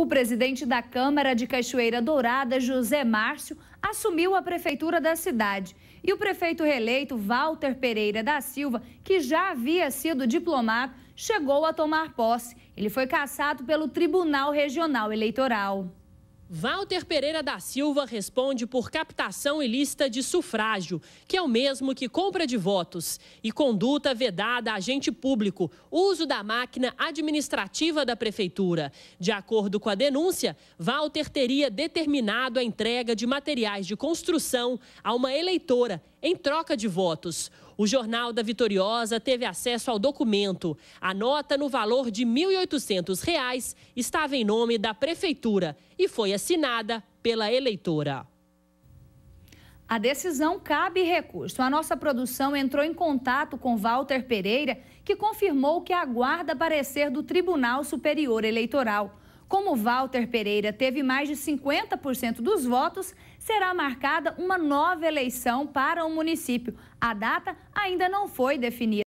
O presidente da Câmara de Cachoeira Dourada, José Márcio, assumiu a prefeitura da cidade. E o prefeito reeleito, Walter Pereira da Silva, que já havia sido diplomado, chegou a tomar posse. Ele foi cassado pelo Tribunal Regional Eleitoral. Walter Pereira da Silva responde por captação ilícita de sufrágio, que é o mesmo que compra de votos, e conduta vedada a agente público, uso da máquina administrativa da prefeitura. De acordo com a denúncia, Walter teria determinado a entrega de materiais de construção a uma eleitora em troca de votos, o Jornal da Vitoriosa teve acesso ao documento. A nota no valor de R$ 1.800 estava em nome da prefeitura e foi assinada pela eleitora. A decisão cabe recurso. A nossa produção entrou em contato com Walter Pereira, que confirmou que aguarda parecer do Tribunal Superior Eleitoral. Como Walter Pereira teve mais de 50% dos votos, será marcada uma nova eleição para o município. A data ainda não foi definida.